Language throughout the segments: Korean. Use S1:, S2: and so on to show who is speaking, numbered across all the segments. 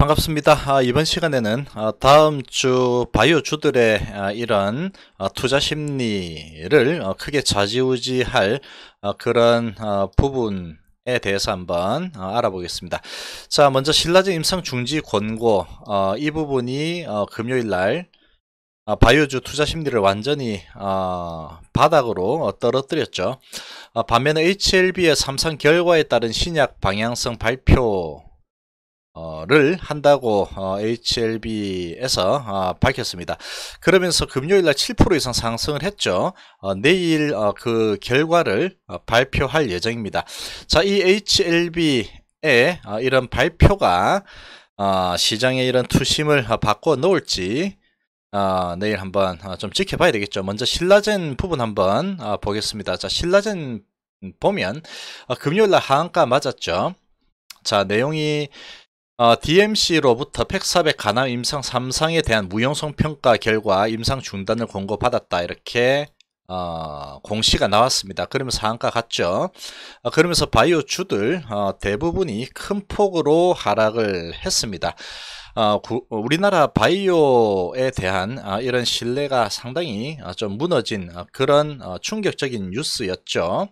S1: 반갑습니다. 아, 이번 시간에는 아, 다음 주 바이오 주들의 아, 이런 투자 심리를 어, 크게 좌지우지할 그런 부분 에 대해서 한번 어, 알아보겠습니다. 자, 먼저 신라제 임상 중지 권고 어, 이 부분이 어, 금요일 날 어, 바이오주 투자 심리를 완전히 어, 바닥으로 떨어뜨렸죠. 반면에 HLB의 삼상 결과에 따른 신약 방향성 발표 를 한다고 어, HLB에서 어, 밝혔습니다. 그러면서 금요일날 7% 이상 상승을 했죠. 어, 내일 그 결과를 발표할 예정입니다. 자, 이 HLB의 이런 발표가 시장에 이런 투심을 바꿔 놓을지 내일 한번 좀 지켜봐야 되겠죠. 먼저 신라젠 부분 한번 보겠습니다. 자, 신라젠 보면 금요일날 하한가 맞았죠. 자, 내용이 어, DMC로부터 팩4백0 간암 임상 3상에 대한 무용성 평가 결과 임상 중단을 권고받았다. 이렇게 어, 공시가 나왔습니다. 그러면서 상한가 갔죠. 어, 그러면서 바이오 주들 어, 대부분이 큰 폭으로 하락을 했습니다. 어, 구, 우리나라 바이오에 대한 어, 이런 신뢰가 상당히 좀 무너진 그런 충격적인 뉴스였죠.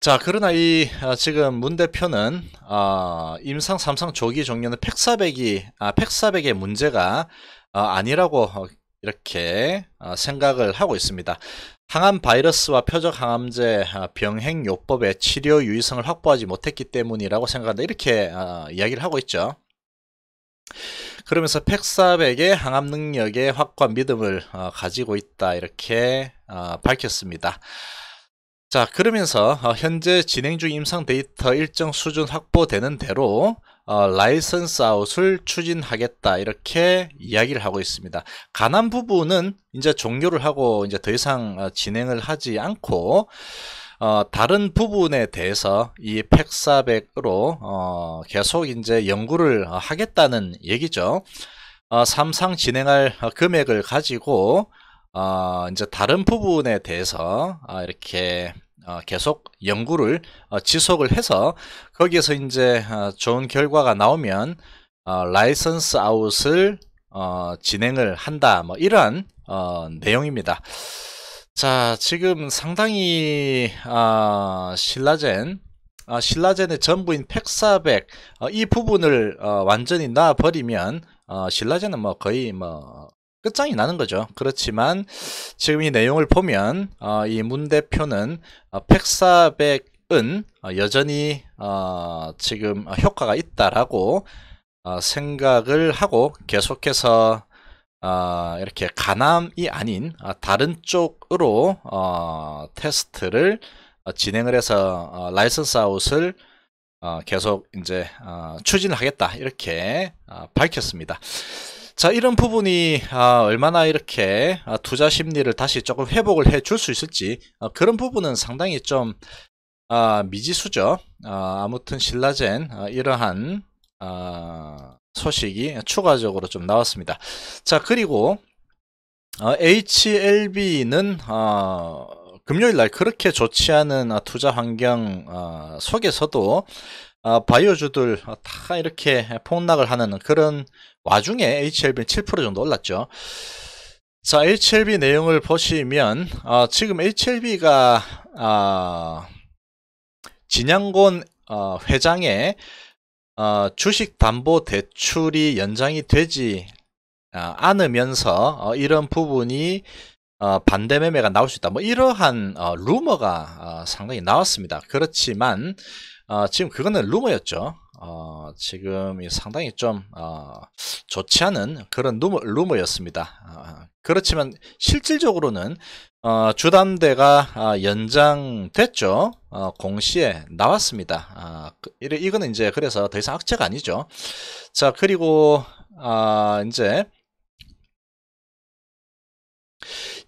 S1: 자 그러나 이 아, 지금 문 대표는 어, 임상 삼상 조기 종료는 팩사백이 아, 팩사백의 문제가 어, 아니라고 어, 이렇게 아, 생각을 하고 있습니다. 항암 바이러스와 표적 항암제 병행 요법의 치료 유의성을 확보하지 못했기 때문이라고 생각한다 이렇게 이야기를 하고 있죠. 그러면서 팩사백의 항암 능력의 확고한 믿음을 어, 가지고 있다 이렇게 밝혔습니다. 자 그러면서 어, 현재 진행 중 임상 데이터 일정 수준 확보되는 대로 어, 라이선스 아웃을 추진하겠다 이렇게 이야기를 하고 있습니다. 가난 부분은 이제 종료를 하고 이제 더 이상 어, 진행을 하지 않고 어, 다른 부분에 대해서 이 팩사백으로 어, 계속 이제 연구를 어, 하겠다는 얘기죠. 어, 삼상 진행할 금액을 가지고 어, 이제 다른 부분에 대해서 어, 이렇게 어, 계속 연구를 어, 지속을 해서 거기에서 이제 어, 좋은 결과가 나오면 어, 라이선스 아웃을 어, 진행을 한다 뭐이런 어, 내용입니다. 자 지금 상당히 어, 신라젠 어, 신라젠의 전부인 팩사백 어, 이 부분을 어, 완전히 놔버리면 어, 신라젠은 뭐 거의 뭐 끝장이 나는 거죠. 그렇지만 지금 이 내용을 보면 어, 이 문 대표는 어, 팩사백은 어, 여전히 어, 지금 효과가 있다라고 어, 생각을 하고 계속해서 어, 이렇게 가남이 아닌 어, 다른 쪽으로 어, 테스트를 어, 진행을 해서 어, 라이선스 아웃을 어, 계속 이제 어, 추진하겠다 이렇게 어, 밝혔습니다. 자 이런 부분이 아, 얼마나 이렇게 아, 투자 심리를 다시 조금 회복을 해 줄 수 있을지 아, 그런 부분은 상당히 좀 아, 미지수죠 아, 아 무튼 신라젠 아, 이러한 아, 소식이 추가적으로 좀 나왔습니다 자 그리고 어, HLB는 어, 금요일 날 그렇게 좋지 않은 어, 투자 환경 어, 속에서도 어, 바이오주들 어, 다 이렇게 폭락을 하는 그런 와중에 HLB는 7% 정도 올랐죠. 자, HLB 내용을 보시면 어, 지금 HLB가 어, 아, 진양곤 어, 회장의 어, 주식담보대출이 연장이 되지 아, 않으면서 어, 이런 부분이 어, 반대 매매가 나올 수 있다. 뭐 이러한 루머가 상당히 나왔습니다. 그렇지만 지금 그거는 루머였죠. 어, 지금 상당히 좀 어, 좋지 않은 그런 루머, 였습니다 어, 어, 그렇지만 실질적으로는 어, 주담대가 어, 연장됐죠. 공시에 나왔습니다. 그, 이거는 이제 그래서 더 이상 악재가 아니죠. 자 그리고 이제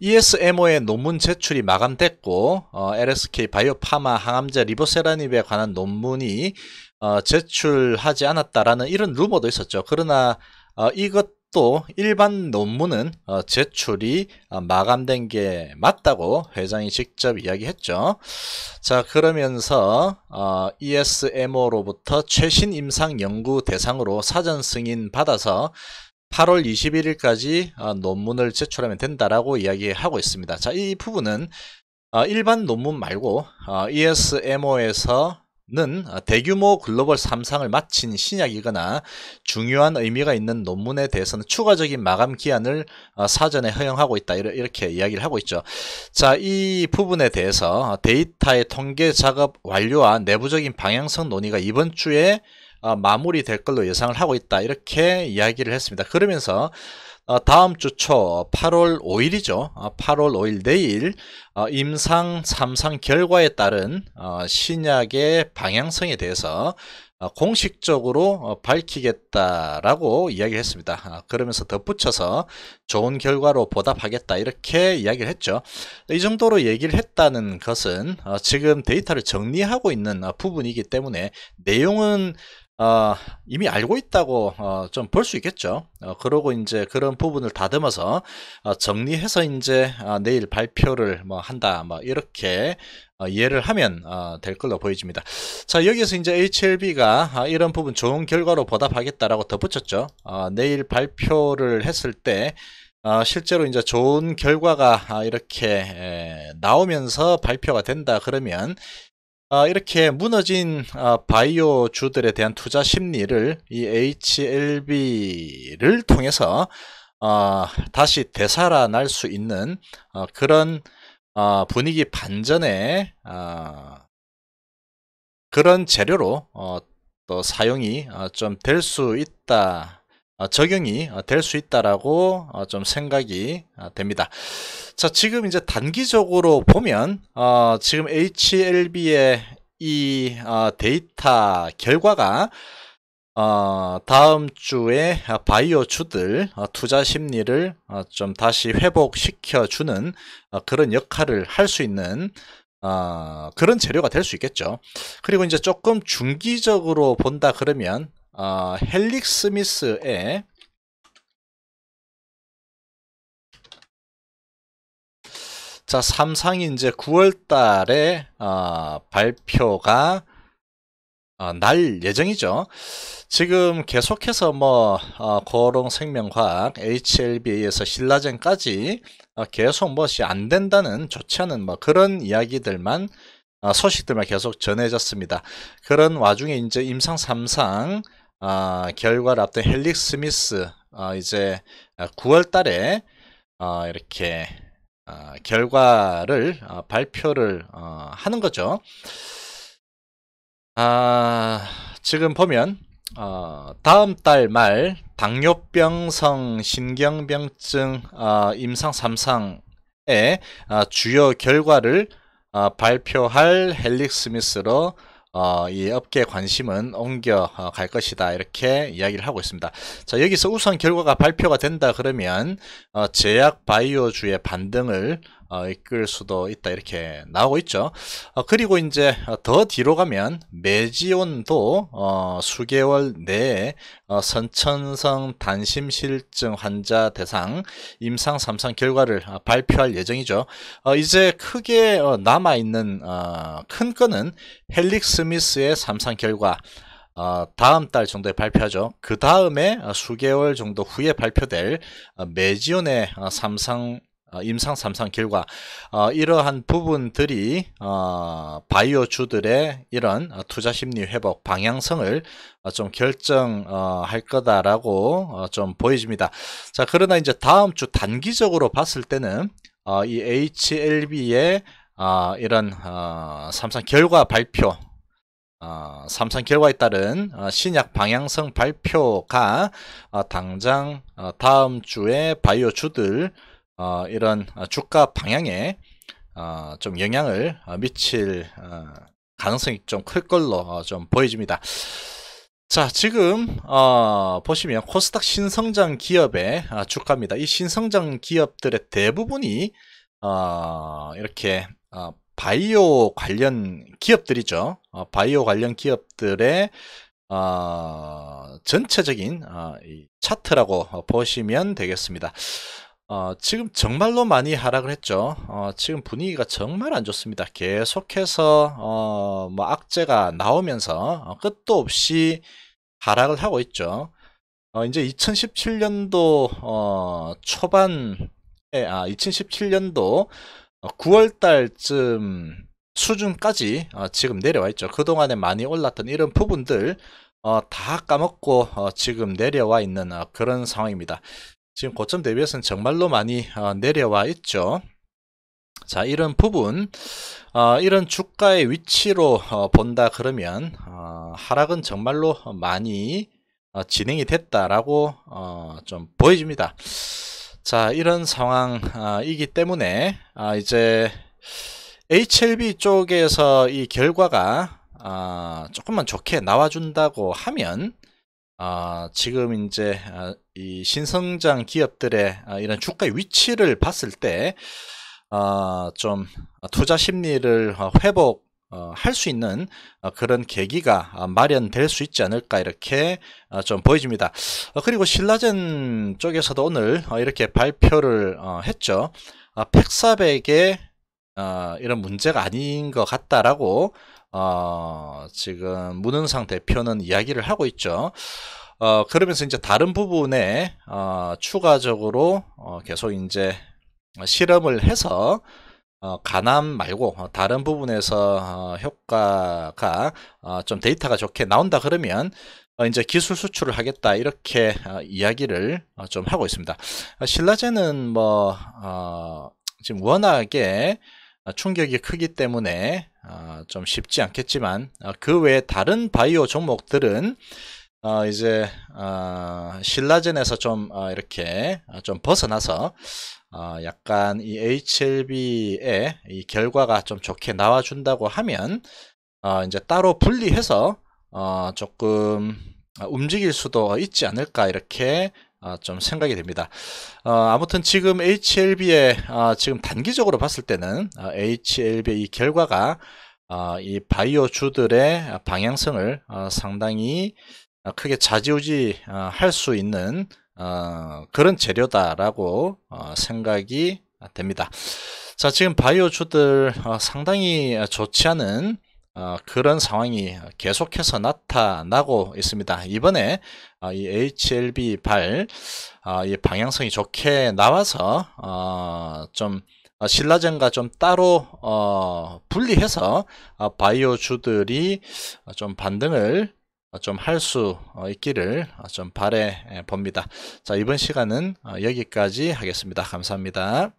S1: ESMO의 논문 제출이 마감됐고 어, LSK 바이오파마 항암제 리보세라닙에 관한 논문이 어, 제출하지 않았다라는 이런 루머도 있었죠. 그러나 어, 이것도 일반 논문은 어, 제출이 어, 마감된 게 맞다고 회장이 직접 이야기했죠. 자 그러면서 어, ESMO로부터 최신 임상 연구 대상으로 사전 승인 받아서 8월 21일까지 어, 논문을 제출하면 된다라고 이야기하고 있습니다. 자, 이 부분은 일반 논문 말고 ESMO에서 는 아, 대규모 글로벌 삼상을 마친 신약이거나 중요한 의미가 있는 논문에 대해서는 추가적인 마감 기한을 어, 사전에 허용하고 있다 이렇게 이야기를 하고 있죠 자 이 부분에 대해서 어, 데이터의 통계 작업 완료와 내부적인 방향성 논의가 이번 주에 어, 마무리될 걸로 예상을 하고 있다 이렇게 이야기를 했습니다 그러면서 어, 다음 주 초 8월 5일이죠. 8월 어, 5일 내일 어, 임상 3상 결과에 따른 신약의 방향성에 대해서 공식적으로 밝히겠다라고 이야기를 했습니다. 그러면서 덧붙여서 좋은 결과로 보답하겠다 이렇게 이야기를 했죠. 이 정도로 얘기를 했다는 것은 지금 데이터를 정리하고 있는 부분이기 때문에 내용은 어, 이미 알고 있다고 어, 좀 볼 수 있겠죠. 어, 그러고 이제 그런 부분을 다듬어서 어, 정리해서 이제 어, 내일 발표를 뭐 한다, 뭐 이렇게 어, 이해를 하면 될 걸로 보여집니다. 자 여기서 이제 HLB가 아, 이런 부분 좋은 결과로 보답하겠다라고 덧붙였죠. 내일 발표를 했을 때 어, 실제로 이제 좋은 결과가 아, 이렇게 나오면서 발표가 된다 그러면 어, 이렇게 무너진 어, 바이오 주들에 대한 투자 심리를 이 HLB를 통해서 어, 다시 되살아날 수 있는 그런 분위기 반전에 그런 재료로 또 사용이 좀 될 수 있다 어, 적용이 어, 될수 있다라고 어, 좀 생각이 됩니다. 자, 지금 이제 단기적으로 보면 지금 HLB의 이 데이터 결과가 다음 주에 바이오 주들 투자 심리를 좀 다시 회복시켜 주는 그런 역할을 할 수 있는 그런 재료가 될 수 있겠죠. 그리고 이제 조금 중기적으로 본다 그러면 어, 헬릭 스미스의 자 삼상이 이제 9월달에 어, 발표가 어, 날 예정이죠. 지금 계속해서 뭐 어, 고롱 생명과학, HLB에서 신라젠까지 어, 계속 무이안 된다는 좋지 않은 뭐 그런 이야기들만 어, 소식들만 계속 전해졌습니다. 그런 와중에 이제 임상 3상 어, 아, 결과를 앞둔 헬릭 스미스 어, 이제 9월 달에 어, 이렇게 결과를 발표를 하는 거죠. 아, 지금 보면 어, 다음 달 말 당뇨병성 신경병증 아, 임상 3상의 아, 주요 결과를 발표할 헬릭 스미스로 어, 이 업계 관심은 옮겨 어, 갈 것이다 이렇게 이야기를 하고 있습니다. 자 여기서 우선 결과가 발표가 된다 그러면 어, 제약 바이오주의 반등을 어, 이끌 수도 있다 이렇게 나오고 있죠. 어, 그리고 이제 더 뒤로 가면 매지온도 어, 수개월 내에 어, 선천성 단심실증 환자 대상 임상 3상 결과를 어, 발표할 예정이죠. 어, 이제 크게 어, 남아있는 어, 큰 거는 헬릭 스미스의 3상 결과 어, 다음 달 정도에 발표하죠. 그 다음에 어, 수개월 정도 후에 발표될 어, 메지온의 어, 삼상 어, 임상 3상 결과 어, 이러한 부분들이 어, 바이오주들의 이런 투자 심리 회복 방향성을 좀 결정할 거다라고 좀 보여집니다. 자 그러나 이제 다음 주 단기적으로 봤을 때는 이 HLB의 이런 삼상 결과 발표 삼상 결과에 따른 신약 방향성 발표가 당장 다음 주에 바이오주들 어, 이런 어, 주가 방향에 어, 좀 영향을 어, 미칠 어, 가능성이 좀 클 걸로 어, 좀 보여집니다. 자 지금 어, 보시면 코스닥 신성장 기업의 주가입니다. 이 신성장 기업들의 대부분이 어, 이렇게 어, 바이오 관련 기업들이죠. 어, 바이오 관련 기업들의 전체적인 차트라고 보시면 되겠습니다. 어, 지금 정말로 많이 하락을 했죠. 어, 지금 분위기가 정말 안 좋습니다. 계속해서 어, 뭐 악재가 나오면서 어, 끝도 없이 하락을 하고 있죠. 어, 이제 2017년도 어, 초반에 예, 아 2017년도 9월달쯤 수준까지 지금 내려와 있죠. 그 동안에 많이 올랐던 이런 부분들 다 까먹고 지금 내려와 있는 그런 상황입니다. 지금 고점 대비해서는 정말로 많이 어, 내려와 있죠. 자 이런 부분 어, 이런 주가의 위치로 어, 본다 그러면 어, 하락은 정말로 많이 어, 진행이 됐다라고 어, 좀 보여집니다. 자 이런 상황이기 때문에 아, 이제 HLB 쪽에서 이 결과가 아, 조금만 좋게 나와준다고 하면 아, 지금 이제 아, 이 신성장 기업들의 아, 이런 주가의 위치를 봤을 때, 어, 좀 투자 심리를 회복 어, 할수 있는 어, 그런 계기가 마련될 수 있지 않을까 이렇게 좀 보여집니다. 어, 그리고 신라젠 쪽에서도 오늘 이렇게 발표를 했죠. 팩사백의 이런 문제가 아닌 것 같다라고 어, 지금 문은상 대표는 이야기를 하고 있죠. 어, 그러면서 이제 다른 부분에 어, 추가적으로 어, 계속 이제 실험을 해서 어, 간암 말고 다른 부분에서 어, 효과가 어, 좀 데이터가 좋게 나온다 그러면 어, 이제 기술 수출을 하겠다 이렇게 어, 이야기를 어, 좀 하고 있습니다. 어, 신라제는 뭐 어, 지금 워낙에 어, 충격이 크기 때문에 좀 쉽지 않겠지만 어, 그 외에 다른 바이오 종목들은 어, 이제 어, 신라젠에서 좀 어, 이렇게 어, 좀 벗어나서 어, 약간 이 HLB의 이 결과가 좀 좋게 나와준다고 하면 이제 따로 분리해서 조금 움직일 수도 있지 않을까 이렇게 좀 생각이 됩니다. 아무튼 지금 HLB의 지금 단기적으로 봤을 때는 HLB의 이 결과가 아, 이 바이오주들의 방향성을 어, 상당히 어, 크게 좌지우지 어, 할수 있는 그런 재료다라고 생각이 됩니다. 자 지금 바이오주들 상당히 좋지 않은 그런 상황이 계속해서 나타나고 있습니다. 이번에 이 HLB 발 방향성이 좋게 나와서 좀 아, 신라젠과 좀 따로 어, 분리해서 아, 바이오주들이 아, 좀 반등을 좀 할수 어, 있기를 좀 바래 봅니다. 자 이번 시간은 어, 여기까지 하겠습니다. 감사합니다.